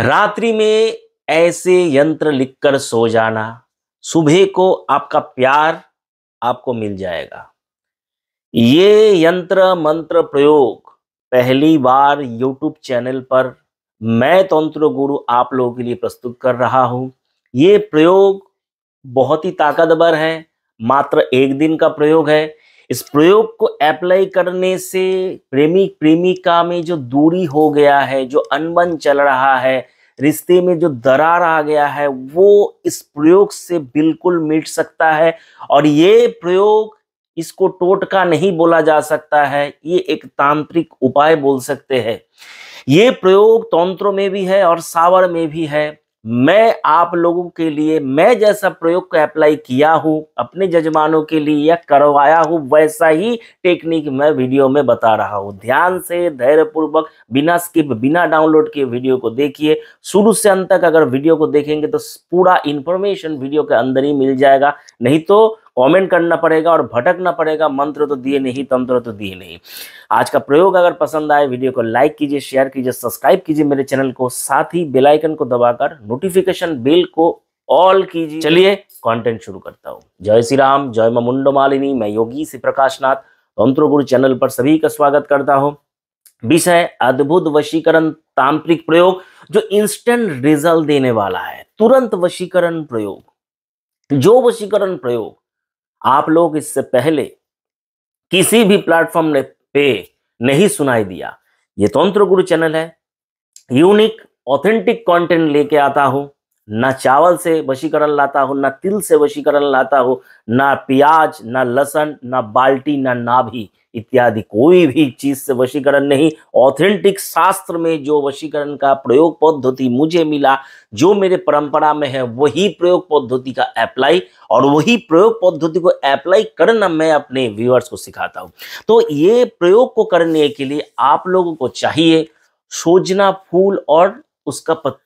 रात्रि में ऐसे यंत्र लिखकर सो जाना सुबह को आपका प्यार आपको मिल जाएगा ये यंत्र मंत्र प्रयोग पहली बार यूट्यूब चैनल पर मैं तंत्र गुरु आप लोगों के लिए प्रस्तुत कर रहा हूं ये प्रयोग बहुत ही ताकतवर है मात्र एक दिन का प्रयोग है इस प्रयोग को अप्लाई करने से प्रेमी प्रेमिका में जो दूरी हो गया है जो अनबन चल रहा है रिश्ते में जो दरार आ गया है वो इस प्रयोग से बिल्कुल मिट सकता है और ये प्रयोग इसको टोटका नहीं बोला जा सकता है ये एक तांत्रिक उपाय बोल सकते हैं ये प्रयोग तंत्रों में भी है और सावर में भी है मैं आप लोगों के लिए मैं जैसा प्रयोग को अप्लाई किया हूं अपने जजमानों के लिए या करवाया हूं वैसा ही टेक्निक मैं वीडियो में बता रहा हूं ध्यान से धैर्यपूर्वक बिना स्किप बिना डाउनलोड किए वीडियो को देखिए शुरू से अंत तक अगर वीडियो को देखेंगे तो पूरा इंफॉर्मेशन वीडियो के अंदर ही मिल जाएगा नहीं तो कमेंट करना पड़ेगा और भटकना पड़ेगा मंत्र तो दिए नहीं तंत्र तो दिए नहीं आज का प्रयोग अगर पसंद आए वीडियो को लाइक कीजिए शेयर कीजिए सब्सक्राइब कीजिए मेरे चैनल को साथ ही बेलाइकन को दबाकर नोटिफिकेशन बिल को ऑल कीजिए चलिए कॉन्टेंट शुरू करता हूँ जय श्री राम जय मुंडो मालिनी मैं योगी श्री प्रकाश नाथ तंत्र गुरु चैनल पर सभी का स्वागत करता हूँ विषय अद्भुत वशीकरण तांत्रिक प्रयोग जो इंस्टेंट रिजल्ट देने वाला है तुरंत वशीकरण प्रयोग जो वशीकरण प्रयोग आप लोग इससे पहले किसी भी प्लेटफॉर्म ने पे नहीं सुनाई दिया ये तंत्र गुरु चैनल है यूनिक ऑथेंटिक कंटेंट लेके आता हूं ना चावल से वशीकरण लाता हो ना तिल से वशीकरण लाता हो ना प्याज ना लसन ना बाल्टी ना नाभी इत्यादि कोई भी चीज से वशीकरण नहीं ऑथेंटिक शास्त्र में जो वशीकरण का प्रयोग पद्धति मुझे मिला जो मेरे परंपरा में है वही प्रयोग पद्धति का अप्लाई और वही प्रयोग पद्धति को अप्लाई करना मैं अपने व्यूअर्स को सिखाता हूँ तो ये प्रयोग को करने के लिए आप लोगों को चाहिए सोजना फूल और उसका पत्ता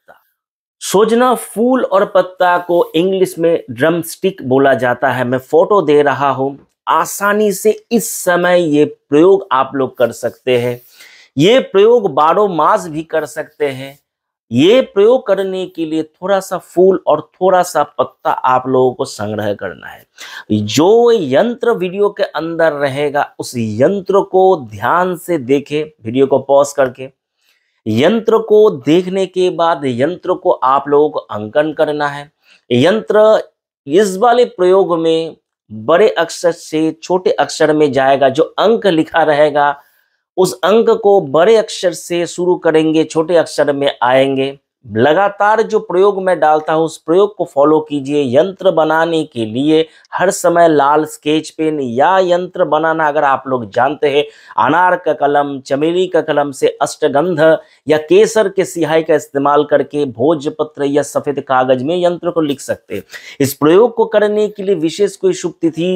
सोजना फूल और पत्ता को इंग्लिश में ड्रम स्टिक बोला जाता है मैं फोटो दे रहा हूँ आसानी से इस समय ये प्रयोग आप लोग कर सकते हैं ये प्रयोग बारो मास भी कर सकते हैं ये प्रयोग करने के लिए थोड़ा सा फूल और थोड़ा सा पत्ता आप लोगों को संग्रह करना है जो यंत्र वीडियो के अंदर रहेगा उस यंत्र को ध्यान से देखें वीडियो को पॉज करके यंत्र को देखने के बाद यंत्र को आप लोगों को अंकन करना है यंत्र इस वाले प्रयोग में बड़े अक्षर से छोटे अक्षर में जाएगा जो अंक लिखा रहेगा उस अंक को बड़े अक्षर से शुरू करेंगे छोटे अक्षर में आएंगे लगातार जो प्रयोग मैं डालता हूँ उस प्रयोग को फॉलो कीजिए यंत्र बनाने के लिए हर समय लाल स्केच पेन या यंत्र बनाना अगर आप लोग जानते हैं अनार का कलम चमेली का कलम से अष्टगंध या केसर के सिहाई का इस्तेमाल करके भोजपत्र या सफ़ेद कागज में यंत्र को लिख सकते हैं इस प्रयोग को करने के लिए विशेष कोई शुभ तिथि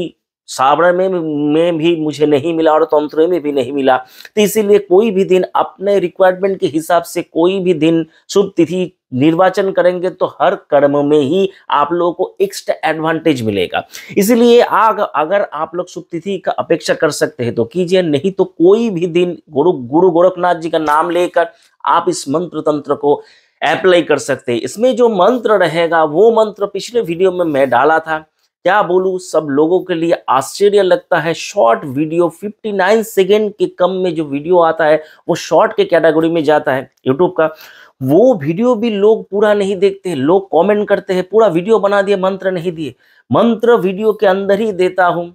सावरण में में भी मुझे नहीं मिला और तंत्र में भी नहीं मिला तो इसीलिए कोई भी दिन अपने रिक्वायरमेंट के हिसाब से कोई भी दिन शुभ तिथि निर्वाचन करेंगे तो हर कर्म में ही आप लोगों को एक्स्ट्रा एडवांटेज मिलेगा इसलिए आग अगर आप लोग शुभ तिथि का अपेक्षा कर सकते हैं तो कीजिए नहीं तो कोई भी दिन गुरु गुरु गोरखनाथ जी का नाम लेकर आप इस मंत्र तंत्र को अप्लाई कर सकते हैं इसमें जो मंत्र रहेगा वो मंत्र पिछले वीडियो में मैं डाला था क्या बोलूँ सब लोगों के लिए आश्चर्य लगता है शॉर्ट वीडियो 59 सेकेंड के कम में जो वीडियो आता है वो शॉर्ट के कैटेगरी में जाता है यूट्यूब का वो वीडियो भी लोग पूरा नहीं देखते लोग कमेंट करते हैं पूरा वीडियो बना दिए मंत्र नहीं दिए मंत्र वीडियो के अंदर ही देता हूँ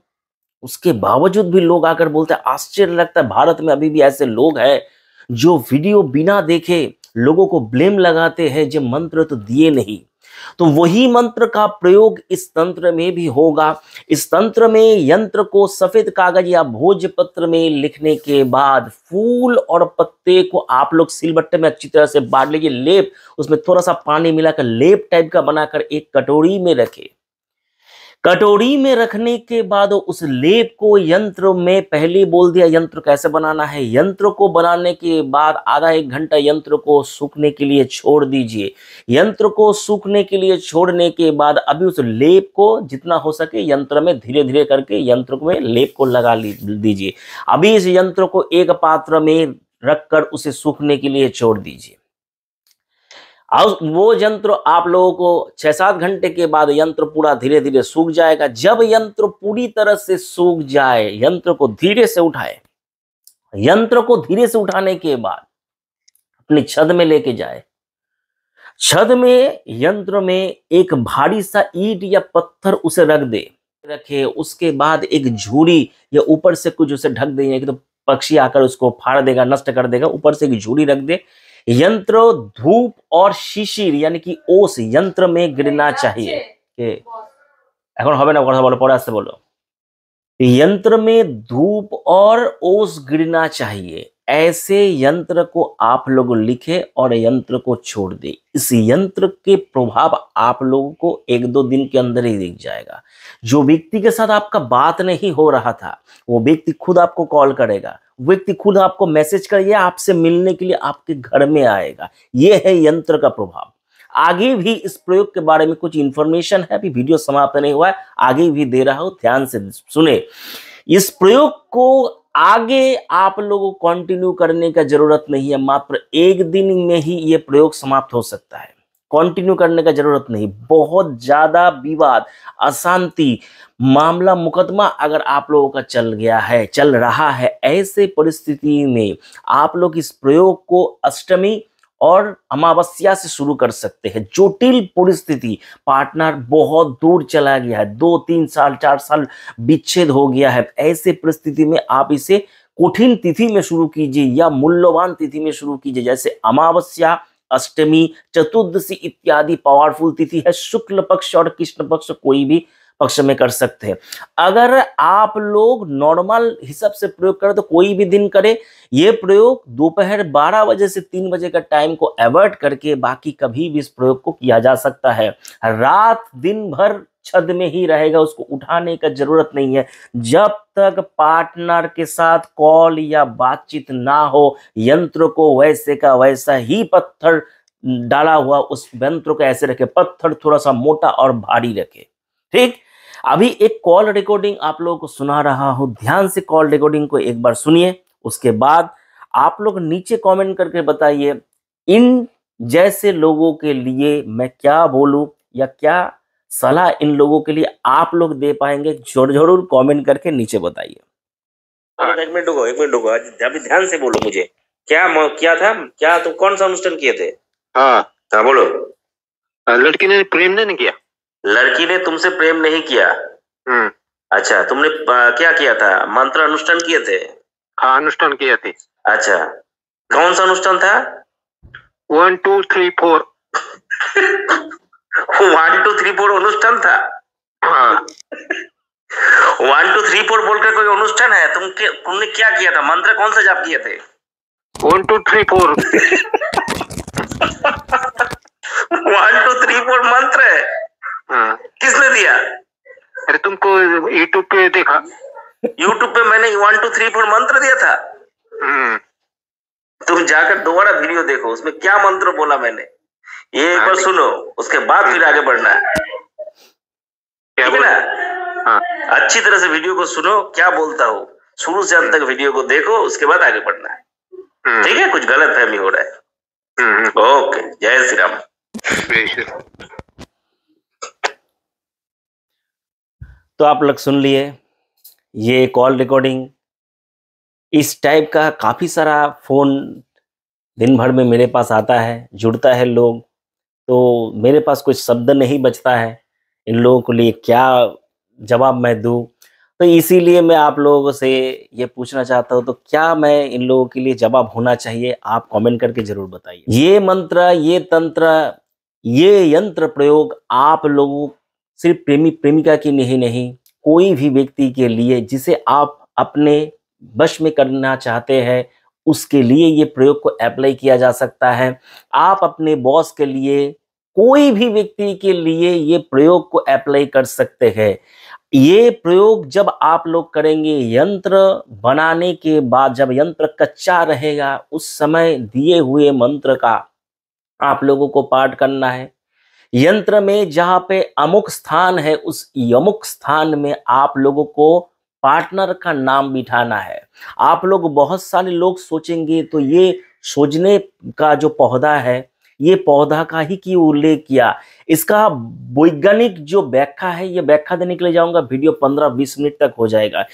उसके बावजूद भी लोग आकर बोलते हैं आश्चर्य लगता है भारत में अभी भी ऐसे लोग हैं जो वीडियो बिना देखे लोगों को ब्लेम लगाते हैं जो मंत्र तो दिए नहीं तो वही मंत्र का प्रयोग इस तंत्र में भी होगा इस तंत्र में यंत्र को सफेद कागज या भोजपत्र में लिखने के बाद फूल और पत्ते को आप लोग सिलबट्टे में अच्छी तरह से बांट लीजिए लेप उसमें थोड़ा सा पानी मिलाकर लेप टाइप का बनाकर एक कटोरी में रखें कटोरी में रखने के बाद उस लेप को यंत्र में पहले बोल दिया यंत्र कैसे बनाना है यंत्र को बनाने के बाद आधा एक घंटा यंत्र को सूखने के लिए छोड़ दीजिए यंत्र को सूखने के लिए छोड़ने के बाद अभी उस लेप को जितना हो सके यंत्र में धीरे धीरे करके यंत्र में लेप को लगा दीजिए अभी इस यंत्र को एक पात्र में रखकर उसे सूखने के लिए छोड़ दीजिए वो यंत्र आप लोगों को छह सात घंटे के बाद यंत्र पूरा धीरे धीरे सूख जाएगा जब यंत्र पूरी तरह से सूख जाए यंत्र को धीरे से उठाए यंत्र को धीरे से उठाने के बाद अपनी छद में लेके जाए छद में यंत्र में एक भारी सा ईट या पत्थर उसे रख दे रखे उसके बाद एक झूरी या ऊपर से कुछ उसे ढक दे तो पक्षी आकर उसको फाड़ देगा नष्ट कर देगा ऊपर से एक झूरी रख दे यंत्र धूप और शिशिर यानी कि ओस यंत्र में गिरना चाहिए कथा बोलो पर आते बोलो यंत्र में धूप और ओस गिरना चाहिए ऐसे यंत्र को आप लोग लिखे और यंत्र को छोड़ दे इस यंत्र के प्रभाव आप लोगों को एक दो दिन के अंदर ही दिख जाएगा जो व्यक्ति के साथ आपका बात नहीं हो रहा था वो व्यक्ति खुद आपको कॉल करेगा व्यक्ति खुद आपको मैसेज करिए आपसे मिलने के लिए आपके घर में आएगा ये है यंत्र का प्रभाव आगे भी इस प्रयोग के बारे में कुछ इंफॉर्मेशन है अभी वीडियो समाप्त नहीं हुआ है आगे भी दे रहा हूं ध्यान से सुने इस प्रयोग को आगे आप लोगों को कंटिन्यू करने का जरूरत नहीं है मात्र एक दिन में ही ये प्रयोग समाप्त हो सकता है कंटिन्यू करने का जरूरत नहीं बहुत ज़्यादा विवाद अशांति मामला मुकदमा अगर आप लोगों का चल गया है चल रहा है ऐसे परिस्थिति में आप लोग इस प्रयोग को अष्टमी और अमावस्या से शुरू कर सकते हैं जटिल परिस्थिति पार्टनर बहुत दूर चला गया है दो तीन साल चार साल विच्छेद हो गया है ऐसे परिस्थिति में आप इसे कठिन तिथि में शुरू कीजिए या मूल्यवान तिथि में शुरू कीजिए जैसे अमावस्या अष्टमी चतुर्दशी इत्यादि पावरफुल तिथि है शुक्ल पक्ष और कृष्ण पक्ष कोई भी पक्ष में कर सकते हैं अगर आप लोग नॉर्मल हिसाब से प्रयोग करें तो कोई भी दिन करें ये प्रयोग दोपहर 12 बजे से 3 बजे का टाइम को एवर्ट करके बाकी कभी भी इस प्रयोग को किया जा सकता है रात दिन भर छद में ही रहेगा उसको उठाने का जरूरत नहीं है जब तक पार्टनर के साथ कॉल या बातचीत ना हो यंत्र को वैसे का वैसा ही पत्थर डाला हुआ उस यंत्र को ऐसे रखे पत्थर थोड़ा सा मोटा और भारी रखे ठीक अभी एक कॉल रिकॉर्डिंग आप लोगों को सुना रहा हूं ध्यान से कॉल रिकॉर्डिंग को एक बार सुनिए उसके बाद आप लोग नीचे कमेंट करके बताइए इन जैसे लोगों के लिए मैं क्या बोलूं या क्या सलाह इन लोगों के लिए आप लोग दे पाएंगे जरूर जरूर कॉमेंट करके नीचे बताइए हाँ, एक मिनट रुको एक मिनट रुको अभी ध्यान से बोलो मुझे क्या क्या था क्या तुम कौन सा अनुष्ठान किए थे हाँ हाँ बोलो लड़की ने प्रेम ने नहीं किया लड़की ने तुमसे प्रेम नहीं किया हम्म। अच्छा तुमने क्या किया था मंत्र अनुष्ठान किए थे हाँ अनुष्ठान किए थे अच्छा कौन सा अनुष्ठान था one two three four one two three four अनुष्ठान था वन टू थ्री फोर बोलकर कोई अनुष्ठान है तुम तुमने क्या किया था मंत्र कौन सा जाप किए थे one two three four one two three four मंत्र है हाँ। किसने दिया अरे तुमको यूट्यूब पे देखा यूट्यूब पे मैंने वन टू थ्री फोर मंत्र दिया था हम्म। तुम जाकर दोबारा वीडियो देखो उसमें क्या मंत्र बोला मैंने ये एक बार हाँ। सुनो उसके बाद फिर आगे बढ़ना है ठीक है ना हाँ। अच्छी तरह से वीडियो को सुनो क्या बोलता हूँ शुरू से अंत तक वीडियो को देखो उसके बाद आगे बढ़ना है हम्म। ठीक है कुछ गलत फहमी हो रहा है ओके हम्म, जय श्री राम तो आप लोग सुन लिए ये कॉल रिकॉर्डिंग इस टाइप का काफ़ी सारा फ़ोन दिन भर में मेरे पास आता है जुड़ता है लोग तो मेरे पास कुछ शब्द नहीं बचता है इन लोगों के लिए क्या जवाब मैं दूँ तो इसीलिए मैं आप लोगों से ये पूछना चाहता हूँ तो क्या मैं इन लोगों के लिए जवाब होना चाहिए आप कमेंट करके ज़रूर बताइए ये मंत्र ये तंत्र ये यंत्र प्रयोग आप लोगों सिर्फ प्रेमी प्रेमिका की नहीं नहीं कोई भी व्यक्ति के लिए जिसे आप अपने वश में करना चाहते हैं उसके लिए ये प्रयोग को अप्लाई किया जा सकता है आप अपने बॉस के लिए कोई भी व्यक्ति के लिए ये प्रयोग को अप्लाई कर सकते हैं ये प्रयोग जब आप लोग करेंगे यंत्र बनाने के बाद जब यंत्र कच्चा रहेगा उस समय दिए हुए मंत्र का आप लोगों को पाठ करना है यंत्र में जहां पे अमुक स्थान है उस यमुक स्थान में आप लोगों को पार्टनर का नाम बिठाना है आप लोग बहुत सारे लोग सोचेंगे तो ये सोचने का जो पौधा है ये पौधा का ही की उल्लेख किया इसका वैज्ञानिक जो व्याख्या है ये व्याख्या देने के लिए जाऊंगा वीडियो पंद्रह बीस मिनट तक हो जाएगा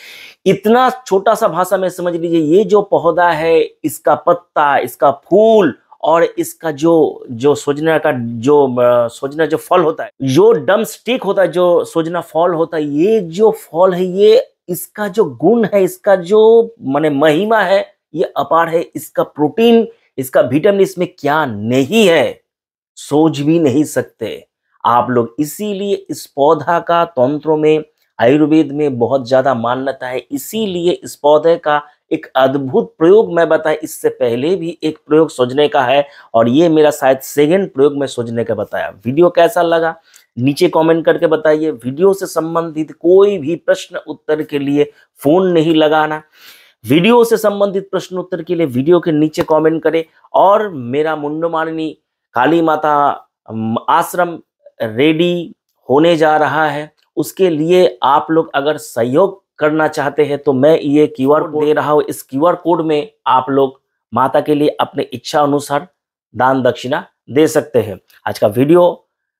इतना छोटा सा भाषा में समझ लीजिए ये जो पौधा है इसका पत्ता इसका फूल और इसका जो जो सोजना का जो सोजना जो फॉल होता है जो डम स्टिक होता है जो सोजना फॉल होता है ये जो फॉल है ये इसका जो गुण है इसका जो माने महिमा है ये अपार है इसका प्रोटीन इसका विटामिन इसमें क्या नहीं है सोच भी नहीं सकते आप लोग इसीलिए इस पौधा का तंत्रों में आयुर्वेद में बहुत ज़्यादा मान्यता है इसीलिए इस पौधे का एक अद्भुत प्रयोग मैं बताया इससे पहले भी एक प्रयोग सोचने का है और ये मेरा शायद सेकेंड प्रयोग मैं सोचने का बताया वीडियो कैसा लगा नीचे कमेंट करके बताइए वीडियो से संबंधित कोई भी प्रश्न उत्तर के लिए फोन नहीं लगाना वीडियो से संबंधित प्रश्न उत्तर के लिए वीडियो के नीचे कमेंट करें और मेरा मुंडो मालिनी काली माता आश्रम रेडी होने जा रहा है उसके लिए आप लोग अगर सहयोग करना चाहते हैं तो मैं ये क्यू आर दे रहा हूँ इस क्यू आर कोड में आप लोग माता के लिए अपने इच्छा अनुसार दान दक्षिणा दे सकते हैं आज का वीडियो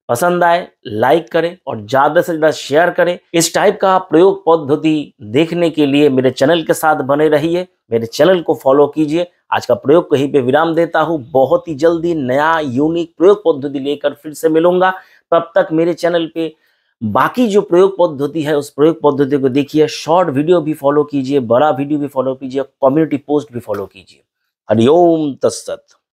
पसंद आए लाइक करें और ज़्यादा से ज़्यादा शेयर करें इस टाइप का प्रयोग पद्धति देखने के लिए मेरे चैनल के साथ बने रहिए मेरे चैनल को फॉलो कीजिए आज का प्रयोग कहीं पे विराम देता हूँ बहुत ही जल्दी नया यूनिक प्रयोग पद्धति लेकर फिर से मिलूंगा तब तक मेरे चैनल पे बाकी जो प्रयोग पद्धति है उस प्रयोग पद्धति को देखिए शॉर्ट वीडियो भी फॉलो कीजिए बड़ा वीडियो भी फॉलो कीजिए कम्युनिटी पोस्ट भी फॉलो कीजिए हरिओम तस्त